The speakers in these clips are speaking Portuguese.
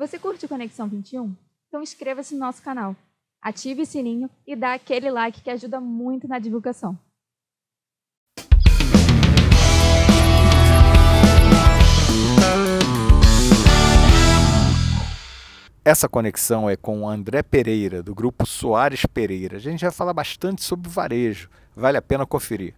Você curte o Conexão 21? Então inscreva-se no nosso canal, ative o sininho e dá aquele like que ajuda muito na divulgação. Essa conexão é com André Pereira, do grupo Soares Pereira. A gente vai falar bastante sobre varejo, vale a pena conferir.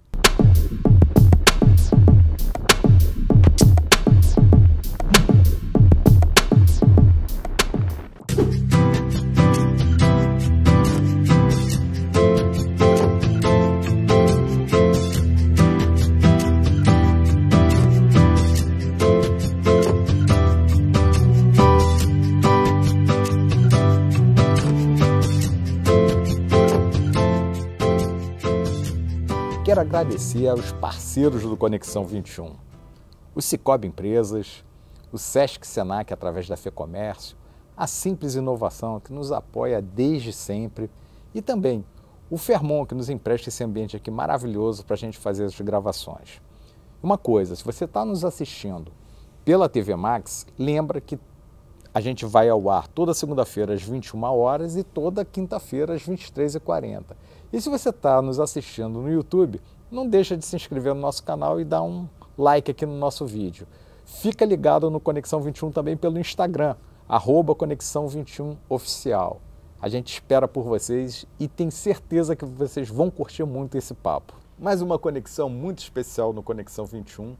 agradecer aos parceiros do Conexão 21, o Cicobi Empresas, o Sesc Senac através da FEComércio, a Simples Inovação, que nos apoia desde sempre, e também o Fermon, que nos empresta esse ambiente aqui maravilhoso para a gente fazer as gravações. Uma coisa, se você está nos assistindo pela TV Max, lembra que a gente vai ao ar toda segunda-feira às 21 horas e toda quinta-feira às 23h40. E se você está nos assistindo no YouTube, não deixa de se inscrever no nosso canal e dar um like aqui no nosso vídeo. Fica ligado no Conexão 21 também pelo Instagram, arroba Conexão 21 Oficial. A gente espera por vocês e tem certeza que vocês vão curtir muito esse papo. Mais uma conexão muito especial no Conexão 21.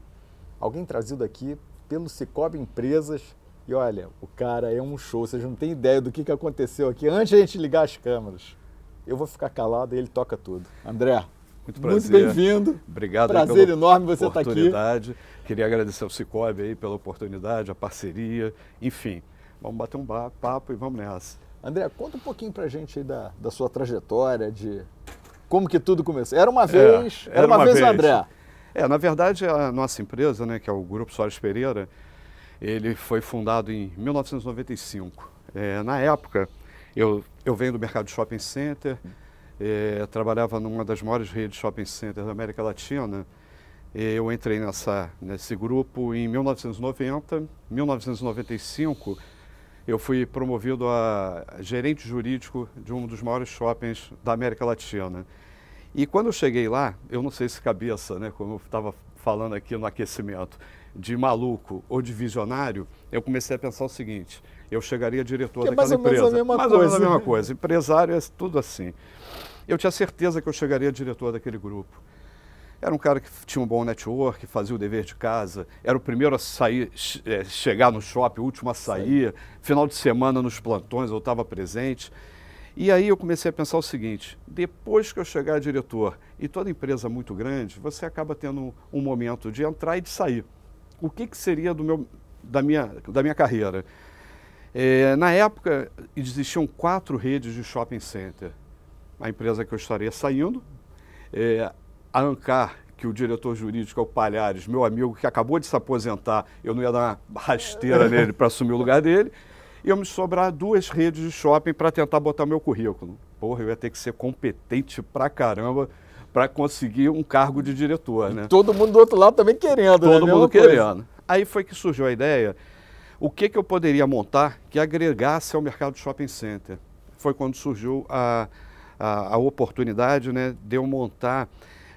Alguém trazido aqui pelo Cicobi Empresas. E olha, o cara é um show, vocês não têm ideia do que, que aconteceu aqui antes de a gente ligar as câmeras. Eu vou ficar calado e ele toca tudo. André, muito prazer. Muito bem-vindo. Obrigado prazer pela enorme você estar tá aqui oportunidade Queria agradecer ao Cicobi aí pela oportunidade, a parceria, enfim. Vamos bater um papo e vamos nessa. André, conta um pouquinho pra gente aí da, da sua trajetória, de como que tudo começou. Era uma é, vez, é, era, era, uma, uma vez, vez o André. É, na verdade, a nossa empresa, né, que é o Grupo Soares Pereira, ele foi fundado em 1995. É, na época, eu, eu venho do mercado de shopping center, é, trabalhava numa das maiores redes shopping centers da América Latina. Eh, eu entrei nessa, nesse grupo em 1990, 1995 eu fui promovido a gerente jurídico de um dos maiores shoppings da América Latina. E quando eu cheguei lá, eu não sei se cabeça, né, como eu estava falando aqui no aquecimento, de maluco ou de visionário, eu comecei a pensar o seguinte: eu chegaria diretor que é daquela mais empresa. Ou menos a mesma mais coisa. ou menos a mesma coisa. Empresário é tudo assim eu tinha certeza que eu chegaria diretor daquele grupo. Era um cara que tinha um bom network, fazia o dever de casa, era o primeiro a sair, é, chegar no shopping, o último a sair, final de semana nos plantões eu estava presente. E aí eu comecei a pensar o seguinte: depois que eu chegar a diretor e toda empresa muito grande, você acaba tendo um momento de entrar e de sair. O que, que seria do meu, da, minha, da minha carreira? É, na época existiam quatro redes de shopping center a empresa que eu estaria saindo, é, a ANCAR, que o diretor jurídico é o Palhares, meu amigo, que acabou de se aposentar, eu não ia dar uma rasteira nele para assumir o lugar dele, eu me sobrar duas redes de shopping para tentar botar meu currículo. Porra, eu ia ter que ser competente pra caramba para conseguir um cargo de diretor, né? E todo mundo do outro lado também querendo, né? Todo né? mundo querendo. Aí foi que surgiu a ideia, o que, que eu poderia montar que agregasse ao mercado de shopping center. Foi quando surgiu a, a, a oportunidade né, de eu montar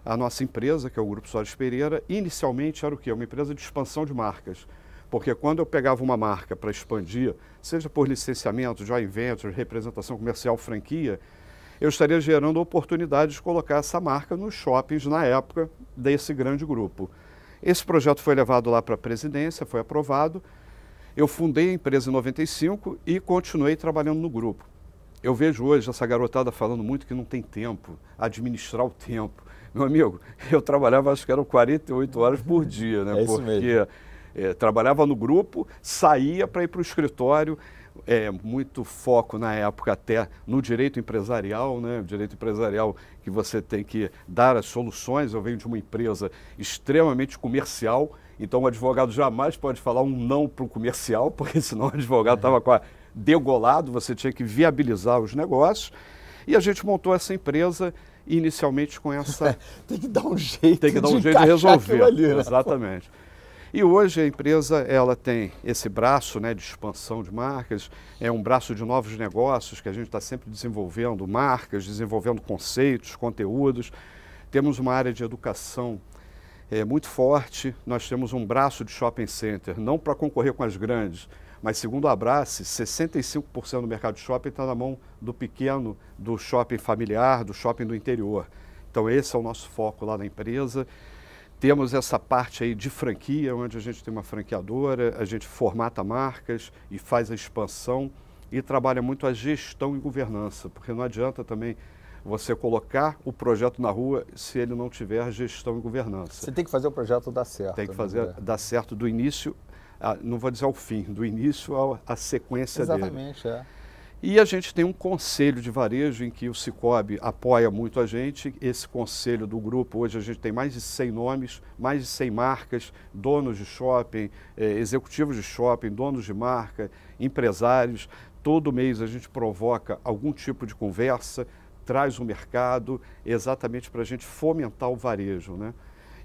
a nossa empresa, que é o Grupo Soares Pereira, inicialmente era o quê? Uma empresa de expansão de marcas. Porque quando eu pegava uma marca para expandir, seja por licenciamento, joint venture, representação comercial, franquia, eu estaria gerando oportunidades de colocar essa marca nos shoppings na época desse grande grupo. Esse projeto foi levado lá para a presidência, foi aprovado. Eu fundei a empresa em 95 e continuei trabalhando no grupo. Eu vejo hoje essa garotada falando muito que não tem tempo, administrar o tempo. Meu amigo, eu trabalhava acho que eram 48 horas por dia, né? É isso Porque mesmo. Eh, é, trabalhava no grupo, saía para ir para o escritório. É, muito foco na época até no direito empresarial, né? direito empresarial que você tem que dar as soluções. Eu venho de uma empresa extremamente comercial, então o advogado jamais pode falar um não para o comercial, porque senão o advogado estava com a degolado, você tinha que viabilizar os negócios. E a gente montou essa empresa inicialmente com essa. tem que dar um jeito. Tem que dar um de jeito de resolver. Ali, né? Exatamente. E hoje a empresa ela tem esse braço né, de expansão de marcas, é um braço de novos negócios que a gente está sempre desenvolvendo marcas, desenvolvendo conceitos, conteúdos. Temos uma área de educação é, muito forte, nós temos um braço de shopping center, não para concorrer com as grandes, mas segundo a Abrace, 65% do mercado de shopping está na mão do pequeno, do shopping familiar, do shopping do interior. Então esse é o nosso foco lá na empresa. Temos essa parte aí de franquia, onde a gente tem uma franqueadora, a gente formata marcas e faz a expansão e trabalha muito a gestão e governança, porque não adianta também você colocar o projeto na rua se ele não tiver gestão e governança. Você tem que fazer o projeto dar certo. Tem que né, fazer dar certo do início a, não vou dizer ao fim, do início à sequência Exatamente, dele. Exatamente, é. E a gente tem um conselho de varejo em que o Cicobi apoia muito a gente. Esse conselho do grupo, hoje a gente tem mais de 100 nomes, mais de 100 marcas, donos de shopping, eh, executivos de shopping, donos de marca, empresários. Todo mês a gente provoca algum tipo de conversa, traz o mercado, exatamente para a gente fomentar o varejo. Né?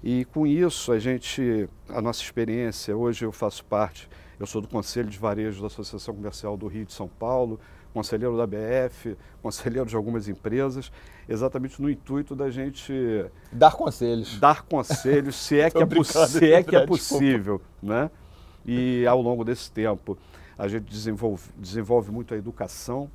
E com isso, a gente, a nossa experiência, hoje eu faço parte, eu sou do Conselho de Varejo da Associação Comercial do Rio de São Paulo, conselheiro da BF, conselheiro de algumas empresas, exatamente no intuito da gente dar conselhos. Dar conselhos, se é que é, se é, é, que é possível, né? E ao longo desse tempo, a gente desenvolve, desenvolve muito a educação,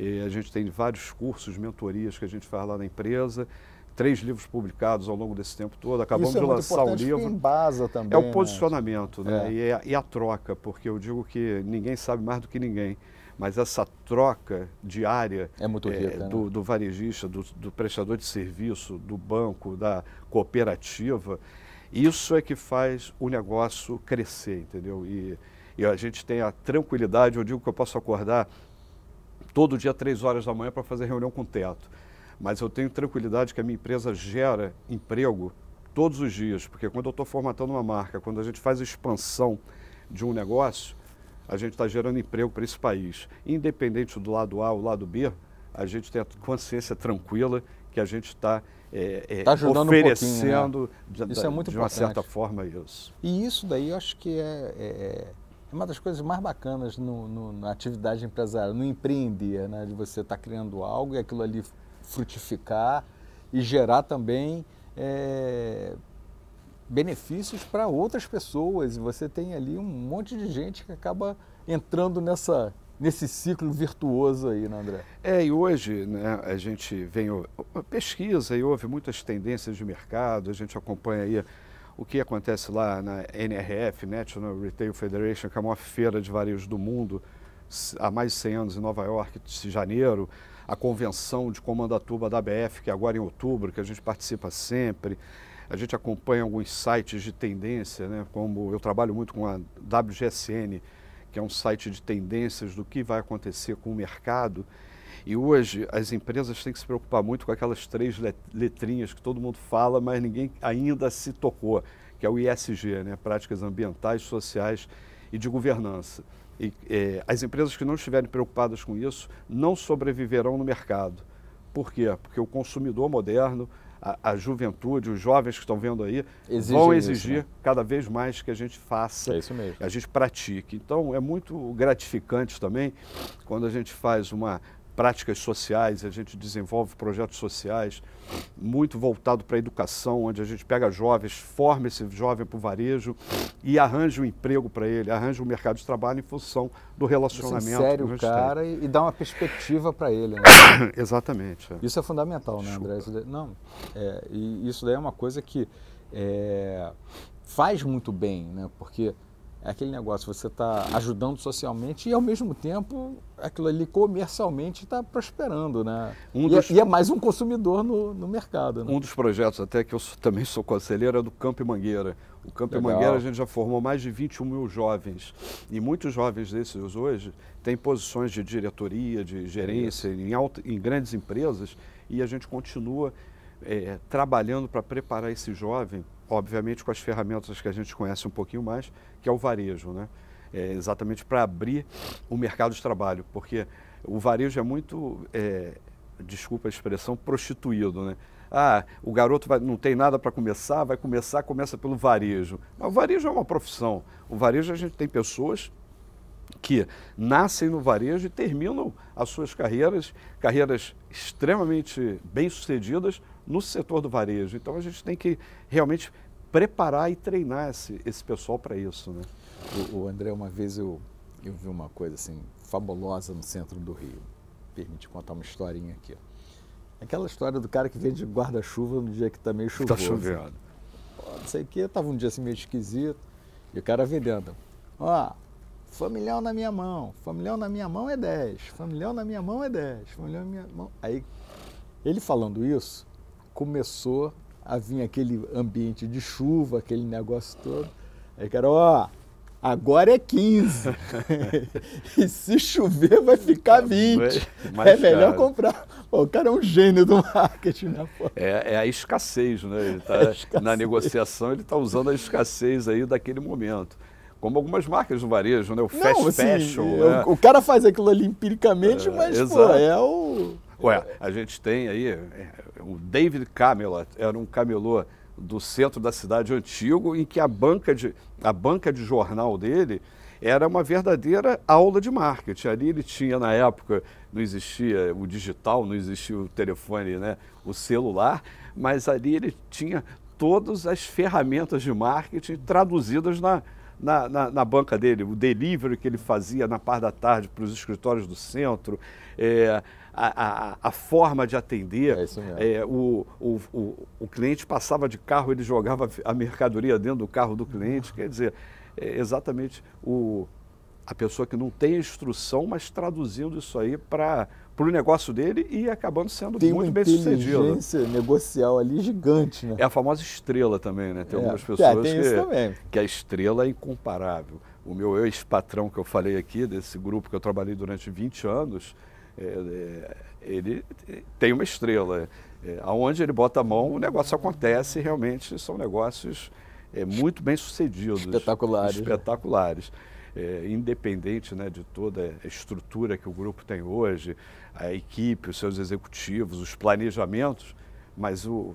eh, a gente tem vários cursos, mentorias que a gente faz lá na empresa, três livros publicados ao longo desse tempo todo, acabamos Isso é de lançar o livro. Embasa também, é o né? posicionamento né? né? E, a, é, e a troca, porque eu digo que ninguém sabe mais do que ninguém mas essa troca diária é eh, rica, é, do, né? do, varejista, do, do, prestador de serviço, do banco, da cooperativa, isso é que faz o negócio crescer, entendeu? E, e a gente tem a tranquilidade, eu digo que eu posso acordar todo dia três horas da manhã para fazer reunião com o teto mas eu tenho tranquilidade que a minha empresa gera emprego todos os dias, porque quando eu estou formatando uma marca, quando a gente faz expansão de um negócio, a gente está gerando emprego para esse país. Independente do lado A ou lado B, a gente tem a consciência tranquila que a gente está é, é, tá né? oferecendo, um né? de, isso é muito de uma certa forma, isso. E isso daí eu acho que é, é, é uma das coisas mais bacanas no, no, na atividade empresarial, no empreender, né? de você estar tá criando algo e aquilo ali frutificar e gerar também é, benefícios para outras pessoas. E você tem ali um monte de gente que acaba entrando nessa nesse ciclo virtuoso aí, né, André? É, e hoje né, a gente vem pesquisa e houve muitas tendências de mercado, a gente acompanha aí o que acontece lá na NRF, National Retail Federation, que é a maior feira de varejo do mundo, há mais de 100 anos em Nova York, em janeiro, a convenção de Comandatuba da ABF, que é agora em outubro, que a gente participa sempre. A gente acompanha alguns sites de tendência, né? como eu trabalho muito com a WGSN, que é um site de tendências do que vai acontecer com o mercado. E hoje as empresas têm que se preocupar muito com aquelas três letrinhas que todo mundo fala, mas ninguém ainda se tocou, que é o ISG, né? Práticas Ambientais, Sociais e de Governança. E, é, as empresas que não estiverem preocupadas com isso não sobreviverão no mercado. Por quê? Porque o consumidor moderno, a, a juventude, os jovens que estão vendo aí, Exige vão exigir isso, né? cada vez mais que a gente faça, é que a gente pratique. Então é muito gratificante também quando a gente faz uma práticas sociais, a gente desenvolve projetos sociais muito voltado para a educação, onde a gente pega jovens, forma esse jovem para o varejo e arranja um emprego para ele, arranja um mercado de trabalho em função do relacionamento. Você o cara tem. e dá uma perspectiva para ele. Né? Exatamente. É. Isso é fundamental, Desculpa. né, André? Isso daí, não, é, e isso daí é uma coisa que é, faz muito bem, né? Porque é aquele negócio, você está ajudando socialmente e ao mesmo tempo aquilo ali comercialmente está prosperando, né? Um e, é, e, é mais um consumidor no, no mercado. Né? Um dos projetos até que eu sou, também sou conselheiro é do Campo Mangueira. O Campo Legal. Mangueira a gente já formou mais de 21 mil jovens e muitos jovens desses hoje têm posições de diretoria, de gerência em, em grandes empresas e a gente continua é, trabalhando para preparar esse jovem obviamente com as ferramentas que a gente conhece um pouquinho mais, que é o varejo, né? É exatamente para abrir o mercado de trabalho, porque o varejo é muito, é, desculpa a expressão, prostituído, né? Ah, o garoto vai, não tem nada para começar, vai começar, começa pelo varejo. Mas o varejo é uma profissão. O varejo a gente tem pessoas que nascem no varejo e terminam as suas carreiras, carreiras extremamente bem-sucedidas, no setor do varejo. Então a gente tem que realmente preparar e treinar esse, esse pessoal para isso. Né? O, o, André, uma vez eu, eu vi uma coisa assim fabulosa no centro do Rio. Permite contar uma historinha aqui. Aquela história do cara que vende guarda-chuva no dia que está meio tá chuvoso. Está chovendo. não sei o que, estava um dia assim meio esquisito. E o cara vendendo. Ó, Familhão na minha mão, familhão na minha mão é 10, familhão na minha mão é 10, familhão na minha mão. Aí, ele falando isso, começou a vir aquele ambiente de chuva, aquele negócio todo. Aí cara ó, agora é 15. e se chover vai ficar 20. é melhor comprar. Pô, o cara é um gênio do marketing, né? É, é, a escassez, né? Tá, é escassez. Na negociação ele está usando a escassez aí daquele momento como algumas marcas do varejo, né? O não, fast assim, fashion. É, O cara faz aquilo ali empiricamente, é, mas pô, é o. Ué, a gente tem aí é, o David Camelot, era um camelô do centro da cidade antigo, em que a banca de, a banca de jornal dele era uma verdadeira aula de marketing. Ali ele tinha, na época, não existia o digital, não existia o telefone, né, o celular, mas ali ele tinha todas as ferramentas de marketing traduzidas na, na, na, na, banca dele, o delivery que ele fazia na parte da tarde para os escritórios do centro, é, a, a, a forma de atender. É é, o, o, o, o, cliente passava de carro, ele jogava a mercadoria dentro do carro do cliente. Uhum. Quer dizer, é exatamente o, a pessoa que não tem instrução, mas traduzindo isso aí para para o negócio dele e acabando sendo tem muito bem sucedido. Tem né? uma inteligência negocial ali gigante, né? É a famosa estrela também, né? Tem é. algumas é, pessoas é, tem que, que, a estrela é incomparável. O meu ex-patrão que eu falei aqui, desse grupo que eu trabalhei durante 20 anos, é, é, ele tem uma estrela. É, aonde ele bota a mão, o negócio acontece realmente são negócios muito bem sucedidos. Espetaculares. Né? Espetaculares. É, independente né, de toda a estrutura que o grupo tem hoje, a equipe, os seus executivos, os planejamentos, mas o,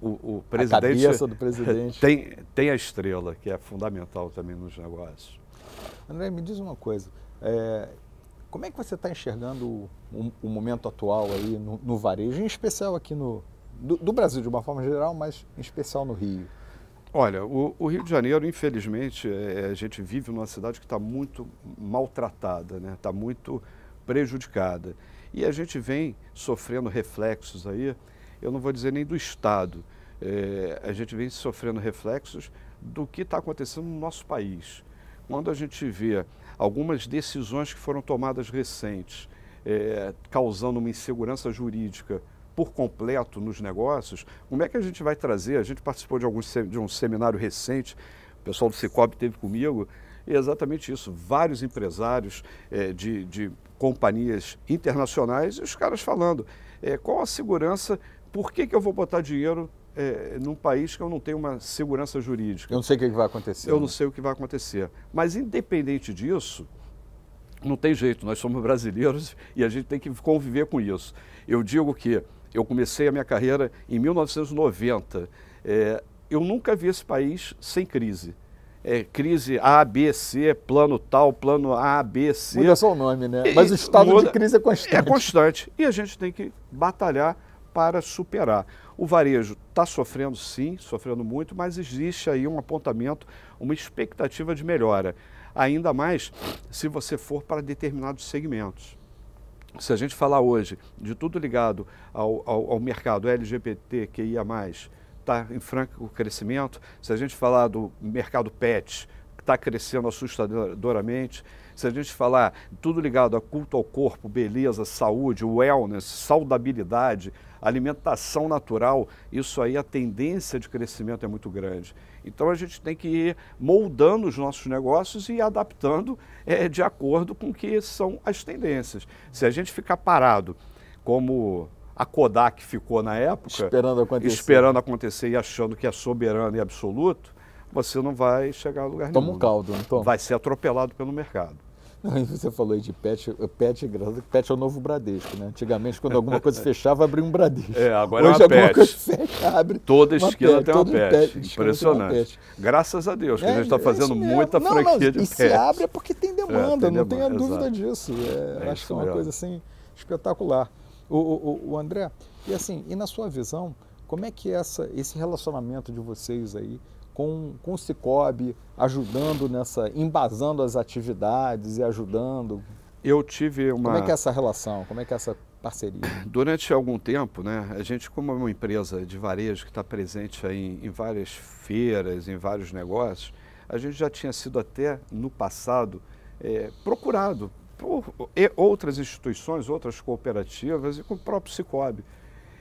o, o presidente, a presidente, Tem, tem a estrela, que é fundamental também nos negócios. André, me diz uma coisa. É, como é que você está enxergando o, o, momento atual aí no, no, varejo, em especial aqui no do, do, Brasil de uma forma geral, mas em especial no Rio? Olha, o, o Rio de Janeiro, infelizmente, é, é a gente vive numa cidade que está muito maltratada, né? Está muito prejudicada e a gente vem sofrendo reflexos aí. Eu não vou dizer nem do Estado, é, a gente vem sofrendo reflexos do que está acontecendo no nosso país quando a gente vê algumas decisões que foram tomadas recentes, é, causando uma insegurança jurídica por completo nos negócios, como é que a gente vai trazer? A gente participou de, de um seminário recente, o pessoal do Cicobi teve comigo, e é exatamente isso. Vários empresários é, de, de, companhias internacionais, e os caras falando é, qual a segurança, por que, que eu vou botar dinheiro é, num país que eu não tenho uma segurança jurídica. Eu não sei o que vai acontecer. Eu né? não sei o que vai acontecer. Mas, independente disso, não tem jeito, nós somos brasileiros e a gente tem que conviver com isso. Eu digo que eu comecei a minha carreira em 1990. É, eu nunca vi esse país sem crise. É, crise A, B, C, plano tal, plano A, B, C. Muda só o nome, né? Mas e, o estado muda, de crise é constante. É constante. E a gente tem que batalhar para superar. O varejo está sofrendo sim, sofrendo muito, mas existe aí um apontamento, uma expectativa de melhora. Ainda mais se você for para determinados segmentos. Se a gente falar hoje de tudo ligado ao, ao, ao mercado LGBTQIA, está em franco crescimento. Se a gente falar do mercado PET, que está crescendo assustadoramente, se a gente falar tudo ligado a culto ao corpo, beleza, saúde, wellness, saudabilidade, alimentação natural, isso aí a tendência de crescimento é muito grande. Então a gente tem que ir moldando os nossos negócios e adaptando é, de acordo com o que são as tendências. Se a gente ficar parado, como a Kodak ficou na época, esperando acontecer, esperando acontecer e achando que é soberano e absoluto, você não vai chegar a lugar Toma nenhum. Né? Toma um caldo, então. Vai ser atropelado pelo mercado. você falou aí de pet, pet, é pet é o novo Bradesco, né? Antigamente, quando alguma coisa fechava, abria um Bradesco. É, agora é Hoje, é uma pet. Coisa fecha, abre Toda esquina tem uma pet. pet. Impressionante. pet. Graças a Deus, que é, a gente está é fazendo muita não, franquia não, de pet. E se abre é porque tem demanda, é, tem não tenha dúvida disso. É, acho que é uma coisa assim espetacular. O, o, o, André, e assim, e na sua visão, como é que essa, esse relacionamento de vocês aí com, com o Cicobi, ajudando nessa, embasando as atividades e ajudando? Eu tive uma... Como é que é essa relação? Como é que é essa parceria? Durante algum tempo, né, a gente, como é uma empresa de varejo que está presente aí em, em várias feiras, em vários negócios, a gente já tinha sido até no passado é, procurado por outras instituições, outras cooperativas e com o próprio Cicobi.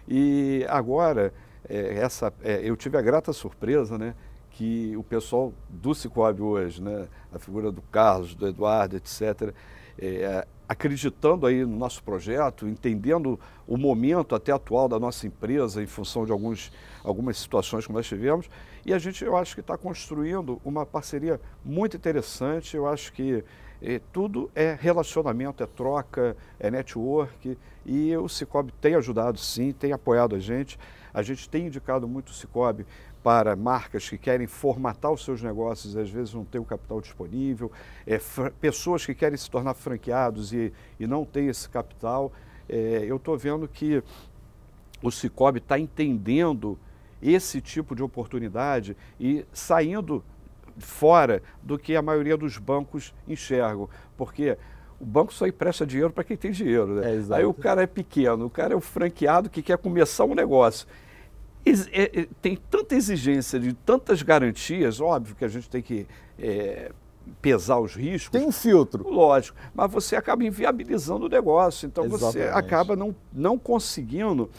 E agora, é, essa, é, eu tive a grata surpresa né, que o pessoal do Cicobi hoje, né, a figura do Carlos, do Eduardo, etc., é, acreditando aí no nosso projeto, entendendo o momento até atual da nossa empresa em função de alguns, algumas situações que nós tivemos. E a gente, eu acho que está construindo uma parceria muito interessante. Eu acho que é, tudo é relacionamento, é troca, é network. E o Cicobi tem ajudado sim, tem apoiado a gente. A gente tem indicado muito o Cicobi para marcas que querem formatar os seus negócios às vezes não têm o capital disponível, é, pessoas que querem se tornar franqueados e, e não têm esse capital. É, eu estou vendo que o Cicobi está entendendo esse tipo de oportunidade e saindo fora do que a maioria dos bancos enxergam, porque o banco só empresta dinheiro para quem tem dinheiro. Né? É, aí o cara é pequeno, o cara é o franqueado que quer começar um negócio é, é, tem tanta exigência de tantas garantias, óbvio que a gente tem que é, pesar os riscos. Tem um filtro. Lógico, mas você acaba inviabilizando o negócio. Então Exatamente. você acaba não, não conseguindo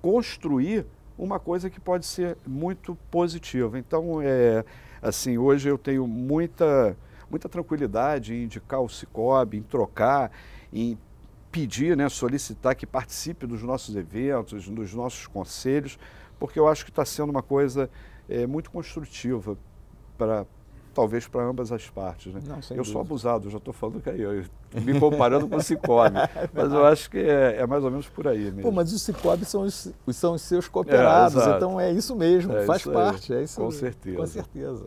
construir uma coisa que pode ser muito positiva. Então, é, assim, hoje eu tenho muita, muita tranquilidade em indicar o Cicobi, em trocar, em pedir, né, solicitar que participe dos nossos eventos, dos nossos conselhos, porque eu acho que está sendo uma coisa é, muito construtiva para talvez para ambas as partes. Né? Não, eu dúvida. sou abusado, já estou falando que aí, eu, me comparando com o Cicobi, é mas eu acho que é, é, mais ou menos por aí mesmo. Pô, mas os Cicobi são os, são os seus cooperados, é, então é isso mesmo, é faz isso parte, é isso Com mesmo. certeza. Com certeza.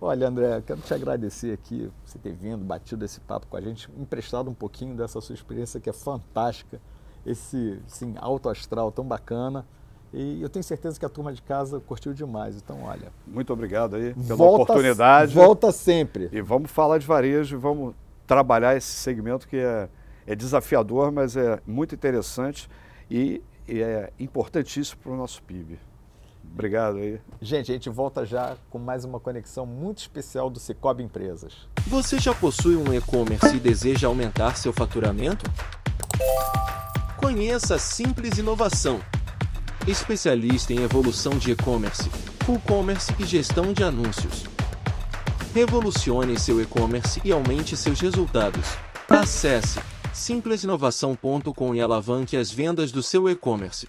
Olha, André, quero te agradecer aqui, você ter vindo, batido esse papo com a gente, emprestado um pouquinho dessa sua experiência que é fantástica, esse sim alto astral tão bacana. E eu tenho certeza que a turma de casa curtiu demais. Então, olha. Muito obrigado aí pela volta, oportunidade. Volta sempre. E vamos falar de varejo, vamos trabalhar esse segmento que é, é desafiador, mas é muito interessante e, e é importantíssimo para o nosso PIB. Obrigado aí. Gente, a gente volta já com mais uma conexão muito especial do Cicobi Empresas. Você já possui um e-commerce e deseja aumentar seu faturamento? Conheça a Simples Inovação especialista em evolução de e-commerce, full commerce e gestão de anúncios. Revolucione seu e-commerce e aumente seus resultados. Acesse simplesinovação.com e alavanque as vendas do seu e-commerce.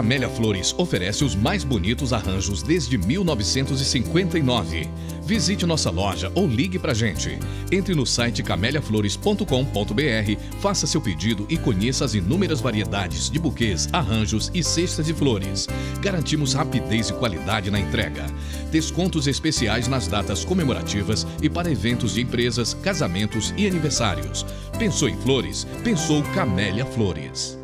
Camélia Flores oferece os mais bonitos arranjos desde 1959. Visite nossa loja ou ligue pra gente. Entre no site cameliaflores.com.br, faça seu pedido e conheça as inúmeras variedades de buquês, arranjos e cestas de flores. Garantimos rapidez e qualidade na entrega. Descontos especiais nas datas comemorativas e para eventos de empresas, casamentos e aniversários. Pensou em flores? Pensou Camélia Flores.